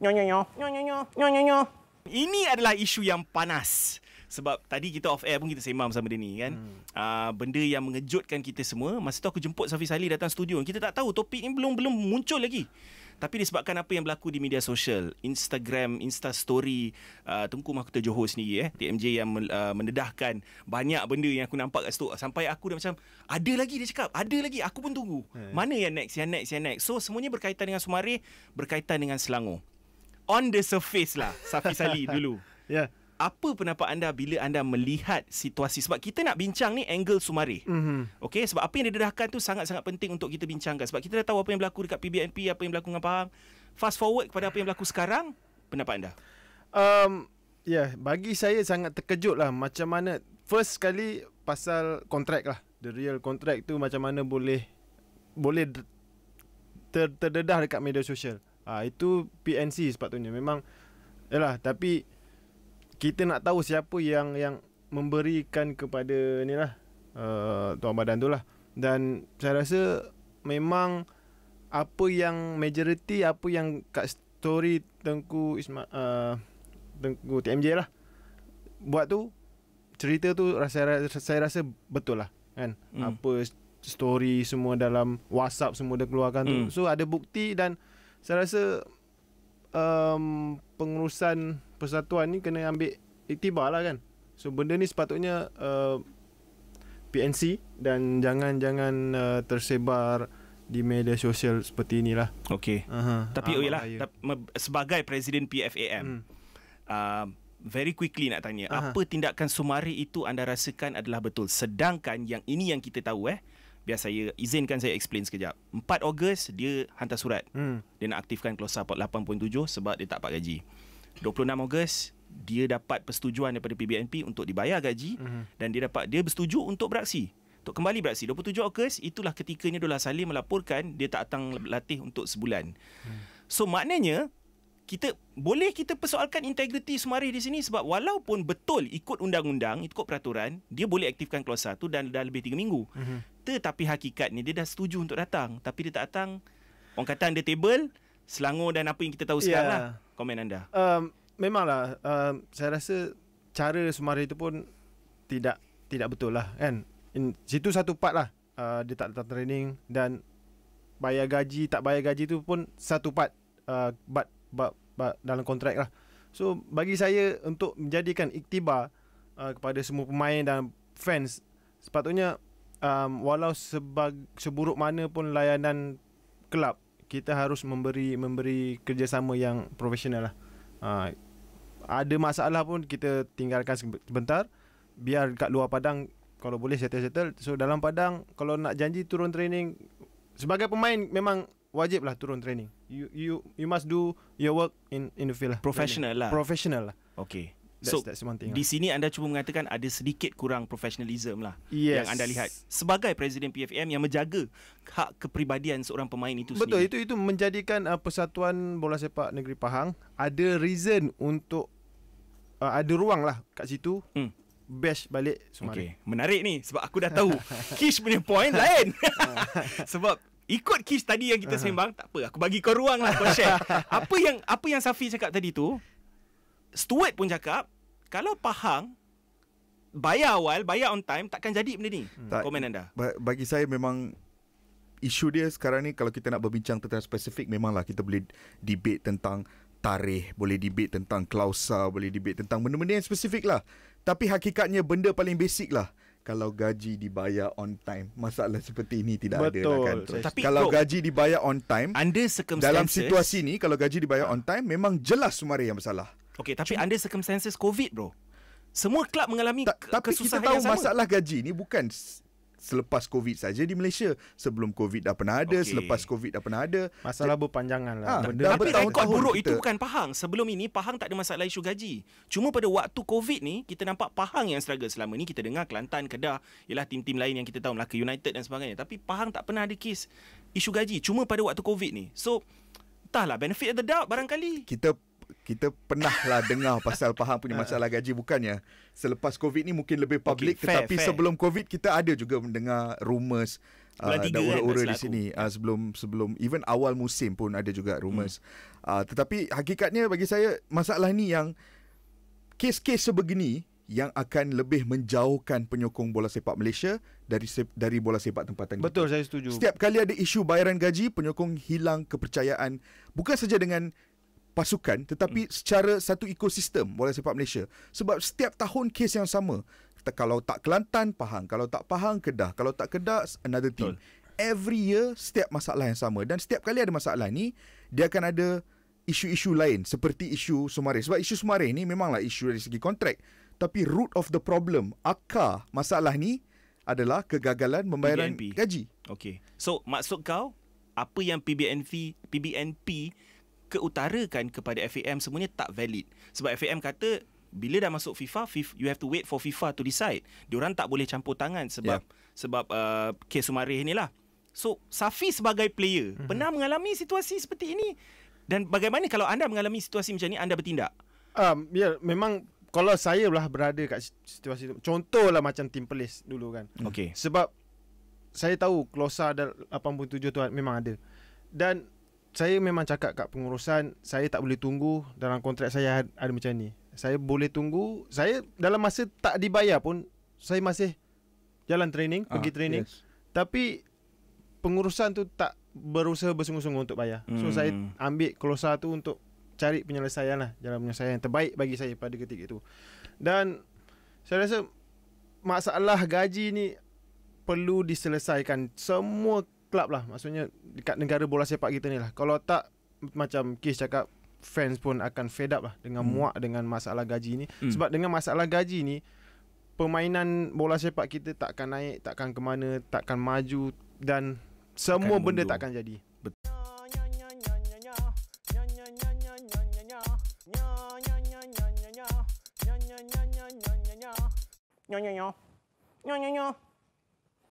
nyo nyo nyo nyo nyo nyo nyo nyo nyo ini adalah isu yang panas sebab tadi kita off air pun kita sembang sama dia ni kan hmm. uh, benda yang mengejutkan kita semua masa tu aku jemput Safi Sali datang studio kita tak tahu topik ni belum belum muncul lagi tapi disebabkan apa yang berlaku di media sosial Instagram Insta story uh, Tengku Mahkota Johor sendiri eh TMJ yang uh, ah, mendedahkan banyak benda yang aku nampak kat situ sampai aku dah macam ada lagi dia cakap ada lagi aku pun tunggu hmm. mana yang next yang next yang next so semuanya berkaitan dengan Sumare berkaitan dengan Selangor on the surface lah Safi Sali dulu. Ya. Yeah. Apa pendapat anda bila anda melihat situasi sebab kita nak bincang ni angle Sumari. Mhm. Okey sebab apa yang didedahkan tu sangat-sangat penting untuk kita bincangkan sebab kita dah tahu apa yang berlaku dekat PBNP, apa yang berlaku dengan Pahang. Fast forward kepada apa yang berlaku sekarang, pendapat anda? Um ya, yeah, bagi saya sangat terkejut lah macam mana first sekali pasal kontrak lah. The real contract tu macam mana boleh boleh ter, terdedah dekat media sosial. Ah ha, itu PNC sepatutnya. Memang yalah tapi kita nak tahu siapa yang yang memberikan kepada inilah uh, eh, tuan badan tu lah dan saya rasa memang apa yang majority apa yang kat story Tengku Isma uh, Tengku TMJ lah buat tu cerita tu rasa saya rasa betul lah kan hmm. apa story semua dalam WhatsApp semua dah keluarkan hmm. tu so ada bukti dan saya rasa um, pengurusan persatuan ni kena ambil iktibar lah kan. So benda ni sepatutnya uh, PNC dan jangan-jangan uh, tersebar di media sosial seperti inilah. Okey. Uh-huh. Tapi oilah oh, ta- sebagai presiden PFAM hmm. uh, Very quickly nak tanya Aha. Apa tindakan sumari itu anda rasakan adalah betul Sedangkan yang ini yang kita tahu eh biar saya izinkan saya explain sekejap. 4 Ogos dia hantar surat. Hmm. Dia nak aktifkan klausa 8.7 sebab dia tak dapat gaji. 26 Ogos dia dapat persetujuan daripada PBNP untuk dibayar gaji hmm. dan dia dapat dia bersetuju untuk beraksi. Untuk kembali beraksi. 27 Ogos itulah ketikanya Dolah Salim melaporkan dia tak datang latih untuk sebulan. Hmm. So maknanya kita boleh kita persoalkan integriti Sumarih di sini sebab walaupun betul ikut undang-undang ikut peraturan dia boleh aktifkan klausa tu dan dah lebih 3 minggu. Mm-hmm kata tapi ni dia dah setuju untuk datang tapi dia tak datang orang kata dia table Selangor dan apa yang kita tahu sekarang yeah. lah komen anda um, memanglah um, saya rasa cara Sumari itu pun tidak tidak betul lah kan In, situ satu part lah uh, dia tak datang training dan bayar gaji tak bayar gaji tu pun satu part uh, but, but, but dalam kontrak lah so bagi saya untuk menjadikan iktibar uh, kepada semua pemain dan fans sepatutnya um, walau sebag, seburuk mana pun layanan kelab kita harus memberi memberi kerjasama yang profesional lah. Uh, ada masalah pun kita tinggalkan sebentar biar kat luar padang kalau boleh settle-settle so dalam padang kalau nak janji turun training sebagai pemain memang wajib lah turun training you you you must do your work in in the field lah. professional lah professional lah okay That's, so that's one thing. Lah. Di lah. sini anda cuba mengatakan ada sedikit kurang professionalism lah yes. yang anda lihat sebagai presiden PFM yang menjaga hak kepribadian seorang pemain itu Betul, sendiri. Betul, itu itu menjadikan uh, persatuan bola sepak negeri Pahang ada reason untuk uh, ada ruang lah kat situ. Hmm. Bash balik Sumari. Okay. Menarik ni sebab aku dah tahu Kish punya point lain. sebab Ikut Kish tadi yang kita sembang Tak apa Aku bagi kau ruang lah Kau share Apa yang Apa yang Safi cakap tadi tu Stuart pun cakap kalau Pahang bayar awal, bayar on time takkan jadi benda ni. Hmm. Komen anda. Ba- bagi saya memang isu dia sekarang ni kalau kita nak berbincang tentang spesifik memanglah kita boleh debate tentang tarikh, boleh debate tentang klausa, boleh debate tentang benda-benda yang spesifik lah. Tapi hakikatnya benda paling basic lah. Kalau gaji dibayar on time, masalah seperti ini tidak Betul. ada lah kan. Tapi kalau bro, gaji dibayar on time, dalam situasi ini kalau gaji dibayar on time memang jelas Sumari yang bersalah. Okay tapi Cuma, under circumstances COVID bro Semua klub mengalami ta- ke- tapi kesusahan Tapi kita tahu masalah gaji ni bukan selepas COVID saja di Malaysia Sebelum COVID dah pernah ada okay. Selepas COVID dah pernah ada Masalah berpanjangan lah ha, benda Tapi rekod buruk kita. itu bukan Pahang Sebelum ini Pahang tak ada masalah isu gaji Cuma pada waktu COVID ni Kita nampak Pahang yang struggle selama ni Kita dengar Kelantan, Kedah Ialah tim-tim lain yang kita tahu Melaka United dan sebagainya Tapi Pahang tak pernah ada kes isu gaji Cuma pada waktu COVID ni So entahlah benefit of the doubt barangkali Kita kita pernah lah dengar pasal Pahang punya masalah gaji bukannya selepas covid ni mungkin lebih public okay, fair, tetapi fair. sebelum covid kita ada juga mendengar rumours ah, ada uh, ura-ura kan, di sini uh, sebelum sebelum even awal musim pun ada juga rumours. hmm. uh, tetapi hakikatnya bagi saya masalah ni yang kes-kes sebegini yang akan lebih menjauhkan penyokong bola sepak Malaysia dari dari bola sepak tempatan. Betul, kita. saya setuju. Setiap kali ada isu bayaran gaji, penyokong hilang kepercayaan bukan saja dengan pasukan tetapi hmm. secara satu ekosistem bola sepak Malaysia sebab setiap tahun kes yang sama kalau tak Kelantan Pahang kalau tak Pahang Kedah kalau tak Kedah another team Betul. every year setiap masalah yang sama dan setiap kali ada masalah ni dia akan ada isu-isu lain seperti isu Sumare sebab isu Sumare ni memanglah isu dari segi kontrak tapi root of the problem akar masalah ni adalah kegagalan pembayaran PBNP. gaji okey so maksud kau apa yang PBNP PBNP keutarakan kepada FAM semuanya tak valid. Sebab FAM kata bila dah masuk FIFA, FIFA you have to wait for FIFA to decide. Diorang tak boleh campur tangan sebab yeah. sebab uh, kes Sumareh ni lah. So Safi sebagai player mm-hmm. pernah mengalami situasi seperti ini dan bagaimana kalau anda mengalami situasi macam ni anda bertindak? Um, ya yeah, memang kalau saya lah berada kat situasi tu contohlah macam team police dulu kan. Okay. Sebab saya tahu klausa ada 87 tuan memang ada. Dan saya memang cakap kat pengurusan saya tak boleh tunggu dalam kontrak saya ada macam ni. Saya boleh tunggu. Saya dalam masa tak dibayar pun saya masih jalan training, ah, pergi training. Yes. Tapi pengurusan tu tak berusaha bersungguh-sungguh untuk bayar. Hmm. So saya hmm. ambil klosa tu untuk cari penyelesaian lah jalan penyelesaian yang terbaik bagi saya pada ketika itu. Dan saya rasa masalah gaji ni perlu diselesaikan semua club lah Maksudnya Dekat negara bola sepak kita ni lah Kalau tak Macam Kis cakap Fans pun akan fed up lah Dengan hmm. muak Dengan masalah gaji ni hmm. Sebab dengan masalah gaji ni Permainan bola sepak kita Takkan naik Takkan ke mana Takkan maju Dan Semua takkan benda mundur. takkan jadi Betul Nyo nyo nyo nyo nyo nyo nyo nyo nyo